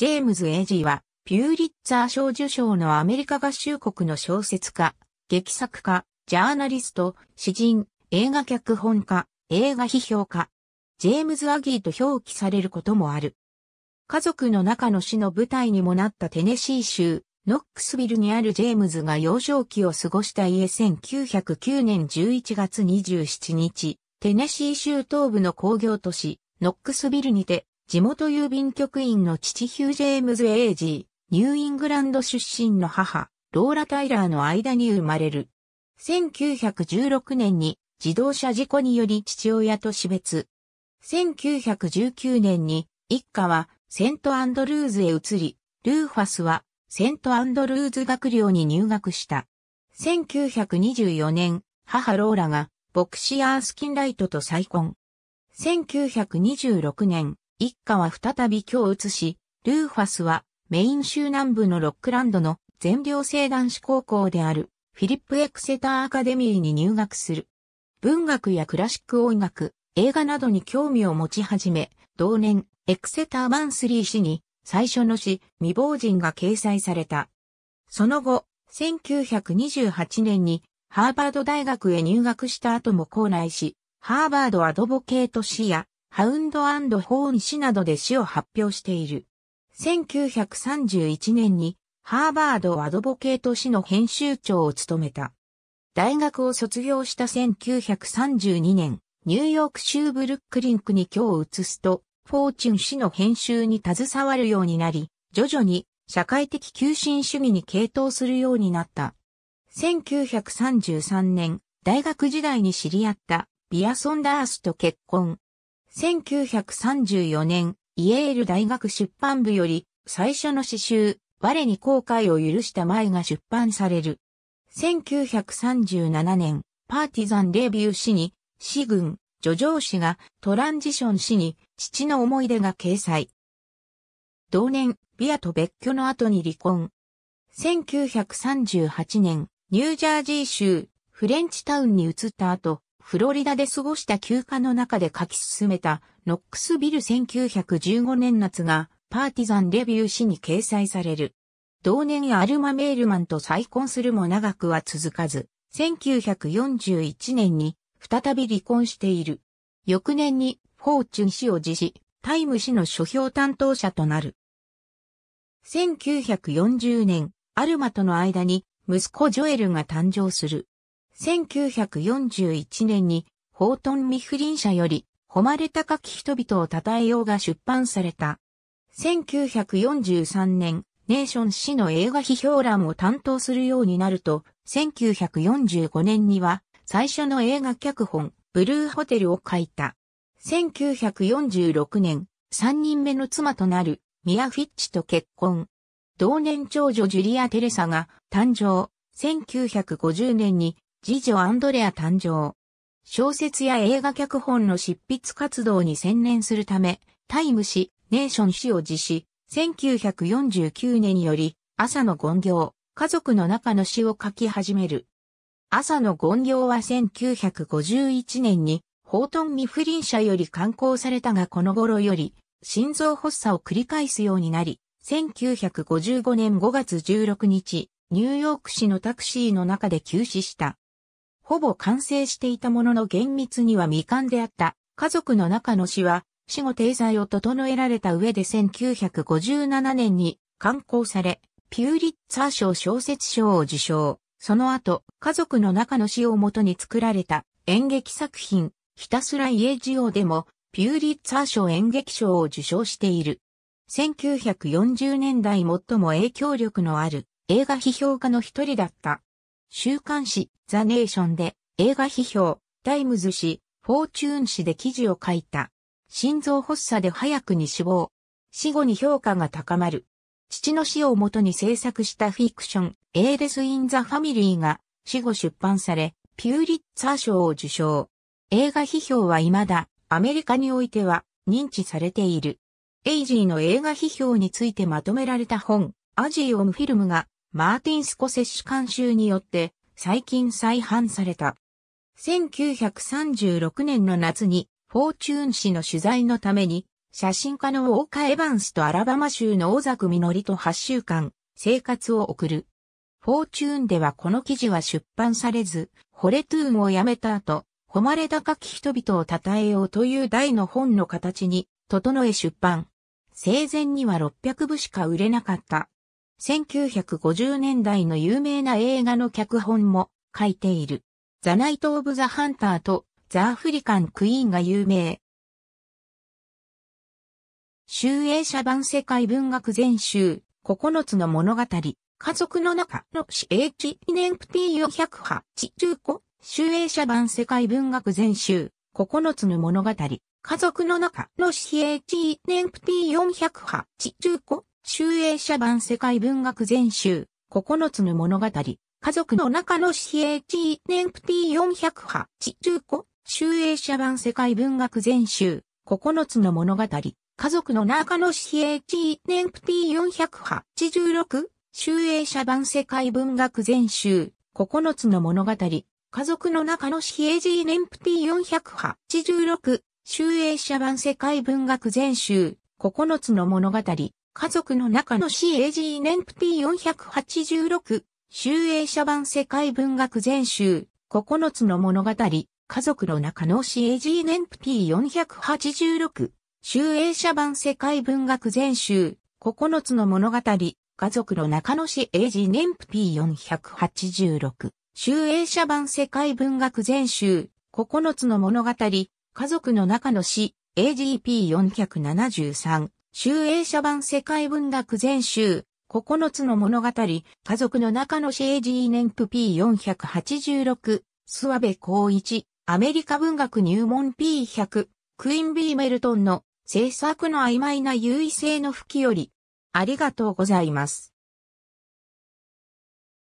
ジェームズ・エジーは、ピューリッツァー賞受賞のアメリカ合衆国の小説家、劇作家、ジャーナリスト、詩人、映画脚本家、映画批評家、ジェームズ・アギーと表記されることもある。家族の中の死の舞台にもなったテネシー州、ノックスビルにあるジェームズが幼少期を過ごした家1909年11月27日、テネシー州東部の工業都市、ノックスビルにて、地元郵便局員の父ヒュー・ジェームズ・エイジー、ニューイングランド出身の母、ローラ・タイラーの間に生まれる。1916年に自動車事故により父親と死別。1919年に一家はセントアンドルーズへ移り、ルーファスはセントアンドルーズ学寮に入学した。1924年、母ローラがボクシアースキンライトと再婚。1926年、一家は再び居を移し、ルーファスはメイン州南部のロックランドの全寮制男子高校であるフィリップ・エクセター・アカデミーに入学する。文学やクラシック音楽、映画などに興味を持ち始め、同年、エクセター・マンスリー誌に最初の詩、未亡人が掲載された。その後、1928年にハーバード大学へ入学した後も校内し、ハーバードアドボケート誌やハウンドホーン氏などで死を発表している。1931年にハーバードアドボケート氏の編集長を務めた。大学を卒業した1932年、ニューヨーク州ブルックリンクに今日移すと、フォーチュン氏の編集に携わるようになり、徐々に社会的求心主義に傾倒するようになった。1933年、大学時代に知り合ったビアソンダースと結婚。1934年、イエール大学出版部より、最初の詩集、我に後悔を許した前が出版される。1937年、パーティザンレビュー誌に、詩群、叙情詩がトランジション詩に、父の思い出が掲載。同年、ビアと別居の後に離婚。1938年、ニュージャージー州、フレンチタウンに移った後、フロリダで過ごした休暇の中で書き進めたノックスビル1915年夏がパーティザンレビュー誌に掲載される。同年アルマ・メールマンと再婚するも長くは続かず、1941年に再び離婚している。翌年にフォーチュン氏を辞し、タイム誌の書評担当者となる。1940年、アルマとの間に息子ジョエルが誕生する。1941年に、ホートン・ミフリン社より、誉れ高き人々を称えようが出版された。1943年、ネーション氏の映画批評欄を担当するようになると、1945年には、最初の映画脚本、ブルーホテルを書いた。1946年、三人目の妻となる、ミア・フィッチと結婚。同年長女ジュリア・テレサが誕生。1950年に次女アンドレア誕生。小説や映画脚本の執筆活動に専念するため、タイム誌、ネーション誌を辞し、1949年より、朝の権行、家族の中の詩を書き始める。朝の権行は1951年に、ホートン・ミフリン社より刊行されたがこの頃より、心臓発作を繰り返すようになり、1955年5月16日、ニューヨーク市のタクシーの中で急死した。ほぼ完成していたものの厳密には未完であった家族の中の詩は死後定罪を整えられた上で1957年に刊行され、ピューリッツァー賞小説賞を受賞。その後、家族の中の詩をもとに作られた演劇作品、ひたすら家事王でも、ピューリッツァー賞演劇賞を受賞している。1940年代最も影響力のある映画批評家の一人だった週刊誌、ザ・ネーションで映画批評、タイムズ誌、フォーチューン誌で記事を書いた。心臓発作で早くに死亡。死後に評価が高まる。父の死をもとに制作したフィクション、エーレス・イン・ザ・ファミリーが死後出版され、ピューリッツァー賞を受賞。映画批評は未だ、アメリカにおいては認知されている。エイジーの映画批評についてまとめられた本、アジー・オムフィルムがマーティン・スコセッシュ監修によって最近再販された。1936年の夏にフォーチューン誌の取材のために写真家のウォーカー・エヴァンスとアラバマ州の大作実りと8週間生活を送る。フォーチューンではこの記事は出版されず、ホレトゥーンをやめた後、誉れ高き人々を称えようという大の本の形に、整え出版。生前には600部しか売れなかった。1950年代の有名な映画の脚本も書いている。ザ・ナイト・オブ・ザ・ハンターとザ・アフリカン・クイーンが有名。集英社版世界文学全集、9つの物語、家族の中の CH 年 P408 中古、集英社版世界文学全集、9つの物語、家族の中の CH 年 P408 中古、集英社版世界文学全集、9つの物語、家族の中の私営地年プィ4 0 8十五、集英社版世界文学全集、9つの物語、家族の中の私営地年プ P486、集英社版世界文学全集、9つの物語、家族の中の私営地年プ P486、集英社版世界文学全集、9つの物語、家族の中の CAG 年 P486、集英社版世界文学全集、九つの物語、家族の中の CAG 年 P486、集英社版世界文学全集、九つの物語、家族の中の CAG 年 P486、集英社版世界文学全集、九つの物語、家族の中の CAGP473、集英社版世界文学全集、9つの物語、家族の中のシェージーネンプ P486、スワベ光一、アメリカ文学入門 P100、クイン・ビーメルトンの制作の曖昧な優位性の吹きより、ありがとうございます。